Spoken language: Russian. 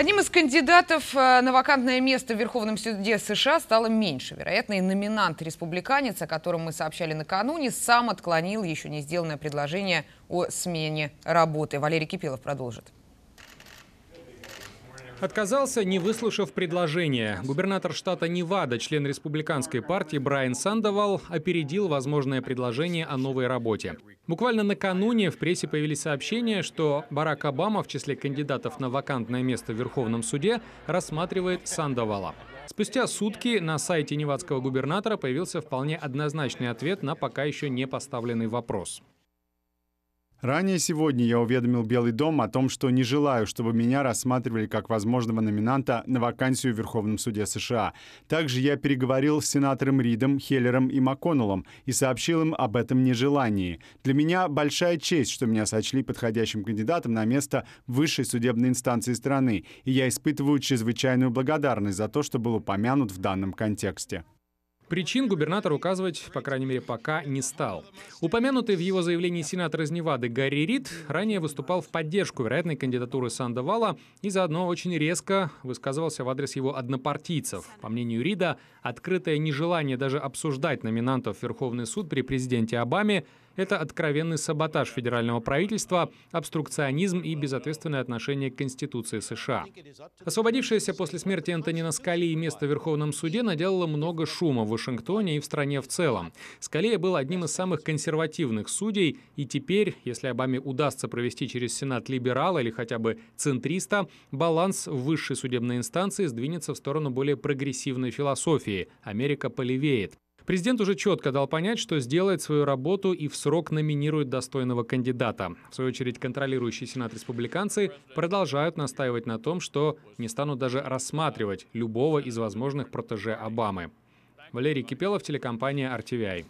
Одним из кандидатов э, на вакантное место в Верховном суде США стало меньше. Вероятно, и номинант-республиканец, о котором мы сообщали накануне, сам отклонил еще не сделанное предложение о смене работы. Валерий Кипелов продолжит. Отказался, не выслушав предложения. Губернатор штата Невада, член республиканской партии Брайан Сандовал опередил возможное предложение о новой работе. Буквально накануне в прессе появились сообщения, что Барак Обама в числе кандидатов на вакантное место в Верховном суде рассматривает Сандовала. Спустя сутки на сайте невадского губернатора появился вполне однозначный ответ на пока еще не поставленный вопрос. Ранее сегодня я уведомил Белый дом о том, что не желаю, чтобы меня рассматривали как возможного номинанта на вакансию в Верховном суде США. Также я переговорил с сенатором Ридом, Хеллером и МакКоннеллом и сообщил им об этом нежелании. Для меня большая честь, что меня сочли подходящим кандидатом на место высшей судебной инстанции страны, и я испытываю чрезвычайную благодарность за то, что был упомянут в данном контексте. Причин губернатор указывать, по крайней мере, пока не стал. Упомянутый в его заявлении сенатор из Невады Гарри Рид ранее выступал в поддержку вероятной кандидатуры Сандовала и заодно очень резко высказывался в адрес его однопартийцев. По мнению Рида, открытое нежелание даже обсуждать номинантов в Верховный суд при президенте Обаме это откровенный саботаж федерального правительства, обструкционизм и безответственное отношение к Конституции США. Освободившееся после смерти Антонина Скалии место в Верховном суде наделало много шума в Вашингтоне и в стране в целом. Скалия был одним из самых консервативных судей, и теперь, если Обаме удастся провести через Сенат либерала или хотя бы центриста, баланс в высшей судебной инстанции сдвинется в сторону более прогрессивной философии «Америка полевеет». Президент уже четко дал понять, что сделает свою работу и в срок номинирует достойного кандидата. В свою очередь, контролирующий Сенат республиканцы продолжают настаивать на том, что не станут даже рассматривать любого из возможных протеже Обамы. Валерий Кипелов, телекомпания RTVI.